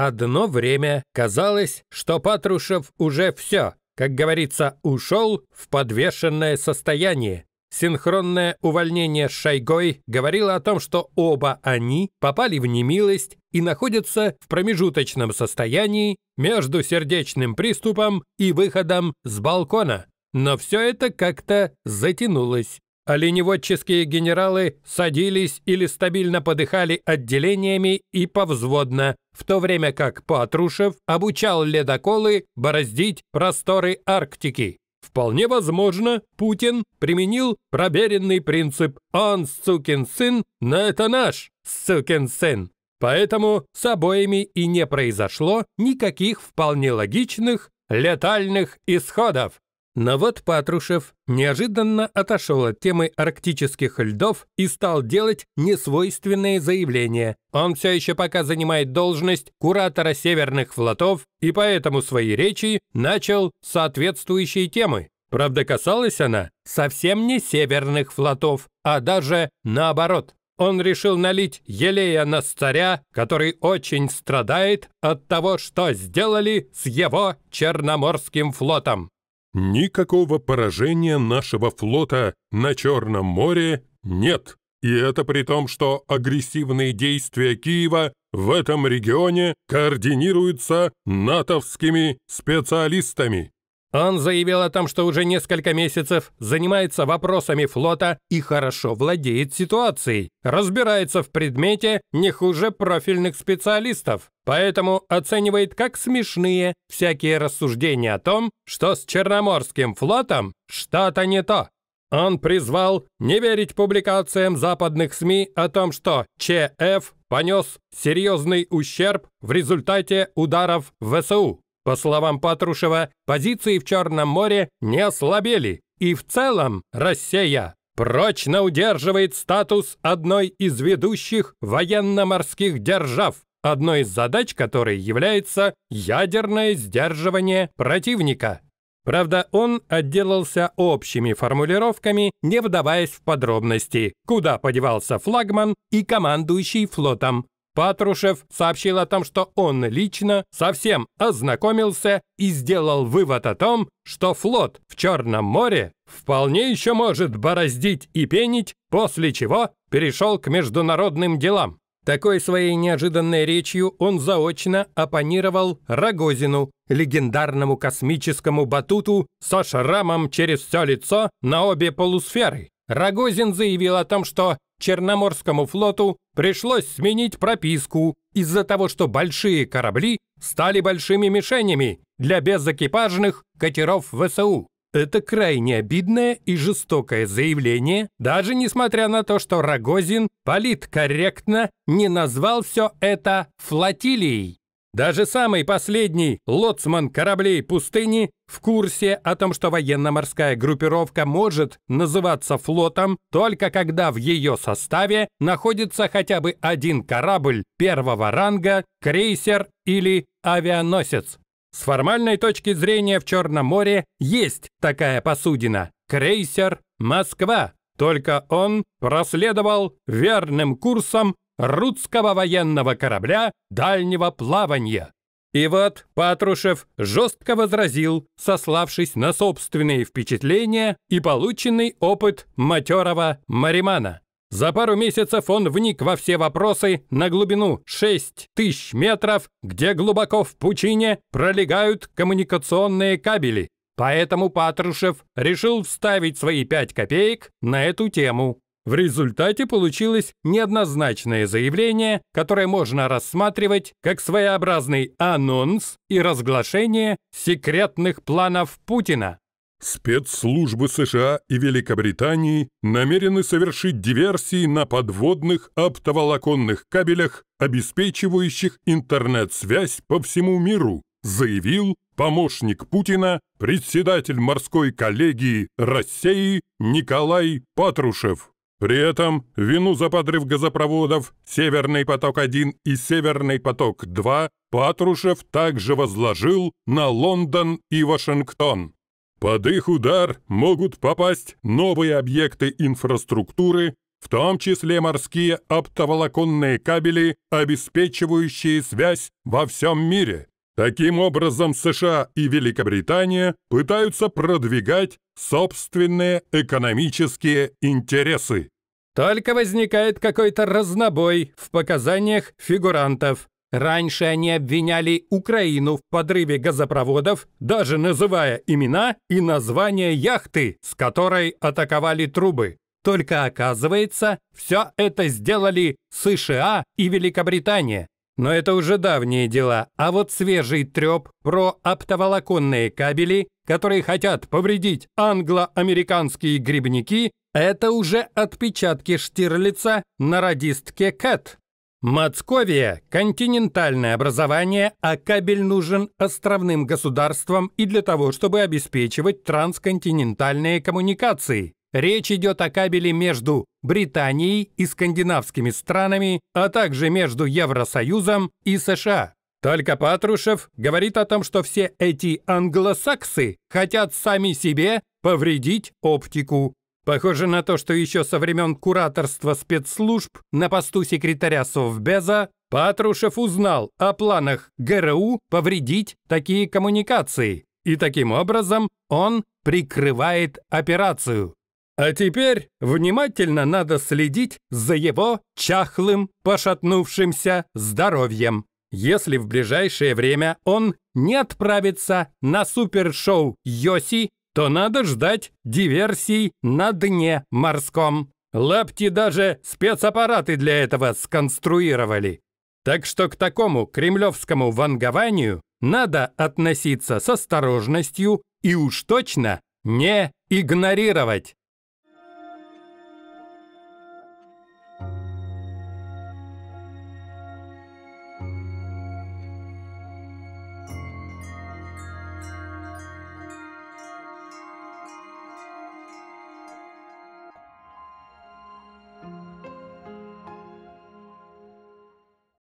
Одно время казалось, что Патрушев уже все, как говорится, ушел в подвешенное состояние. Синхронное увольнение с Шойгой говорило о том, что оба они попали в немилость и находятся в промежуточном состоянии между сердечным приступом и выходом с балкона. Но все это как-то затянулось оленеводческие генералы садились или стабильно подыхали отделениями и повзводно, в то время как Патрушев обучал ледоколы бороздить просторы Арктики. Вполне возможно, Путин применил проверенный принцип «он, сукин сын, но это наш, сукин сын». Поэтому с обоими и не произошло никаких вполне логичных летальных исходов. Но вот Патрушев неожиданно отошел от темы арктических льдов и стал делать несвойственные заявления. Он все еще пока занимает должность куратора северных флотов и поэтому свои речи начал соответствующей темы. Правда, касалась она совсем не северных флотов, а даже наоборот. Он решил налить елея на царя, который очень страдает от того, что сделали с его Черноморским флотом. Никакого поражения нашего флота на Черном море нет. И это при том, что агрессивные действия Киева в этом регионе координируются натовскими специалистами. Он заявил о том, что уже несколько месяцев занимается вопросами флота и хорошо владеет ситуацией, разбирается в предмете не хуже профильных специалистов, поэтому оценивает как смешные всякие рассуждения о том, что с Черноморским флотом что-то не то. Он призвал не верить публикациям западных СМИ о том, что ЧФ понес серьезный ущерб в результате ударов ВСУ. По словам Патрушева, позиции в Черном море не ослабели, и в целом Россия прочно удерживает статус одной из ведущих военно-морских держав, одной из задач которой является ядерное сдерживание противника. Правда, он отделался общими формулировками, не вдаваясь в подробности, куда подевался флагман и командующий флотом. Патрушев сообщил о том, что он лично совсем ознакомился и сделал вывод о том, что флот в Черном море вполне еще может бороздить и пенить, после чего перешел к международным делам. Такой своей неожиданной речью он заочно оппонировал Рогозину, легендарному космическому батуту со шрамом через все лицо на обе полусферы. Рогозин заявил о том, что Черноморскому флоту пришлось сменить прописку из-за того, что большие корабли стали большими мишенями для безэкипажных катеров ВСУ. Это крайне обидное и жестокое заявление, даже несмотря на то, что Рогозин политкорректно не назвал все это флотилией. Даже самый последний лоцман кораблей пустыни в курсе о том, что военно-морская группировка может называться флотом только когда в ее составе находится хотя бы один корабль первого ранга, крейсер или авианосец. С формальной точки зрения в Черном море есть такая посудина – крейсер «Москва». Только он проследовал верным курсом русского военного корабля дальнего плавания. И вот Патрушев жестко возразил, сославшись на собственные впечатления и полученный опыт матерого Маримана. За пару месяцев он вник во все вопросы на глубину 6 тысяч метров, где глубоко в пучине пролегают коммуникационные кабели. Поэтому Патрушев решил вставить свои 5 копеек на эту тему. В результате получилось неоднозначное заявление, которое можно рассматривать как своеобразный анонс и разглашение секретных планов Путина. Спецслужбы США и Великобритании намерены совершить диверсии на подводных оптоволоконных кабелях, обеспечивающих интернет-связь по всему миру, заявил помощник Путина, председатель морской коллегии России Николай Патрушев. При этом вину за подрыв газопроводов «Северный поток-1» и «Северный поток-2» Патрушев также возложил на Лондон и Вашингтон. Под их удар могут попасть новые объекты инфраструктуры, в том числе морские оптоволоконные кабели, обеспечивающие связь во всем мире. Таким образом, США и Великобритания пытаются продвигать собственные экономические интересы. Только возникает какой-то разнобой в показаниях фигурантов. Раньше они обвиняли Украину в подрыве газопроводов, даже называя имена и название яхты, с которой атаковали трубы. Только оказывается, все это сделали США и Великобритания. Но это уже давние дела. А вот свежий трёп про оптоволоконные кабели, которые хотят повредить англо-американские грибники, это уже отпечатки Штирлица на радистке Кэт. Мацковия – континентальное образование, а кабель нужен островным государствам и для того, чтобы обеспечивать трансконтинентальные коммуникации. Речь идет о кабеле между Британией и скандинавскими странами, а также между Евросоюзом и США. Только Патрушев говорит о том, что все эти англосаксы хотят сами себе повредить оптику. Похоже на то, что еще со времен кураторства спецслужб на посту секретаря Совбеза Патрушев узнал о планах ГРУ повредить такие коммуникации, и таким образом он прикрывает операцию. А теперь внимательно надо следить за его чахлым, пошатнувшимся здоровьем. Если в ближайшее время он не отправится на супершоу Йоси, то надо ждать диверсий на дне морском. Лапти даже спецаппараты для этого сконструировали. Так что к такому кремлевскому вангованию надо относиться с осторожностью и уж точно не игнорировать.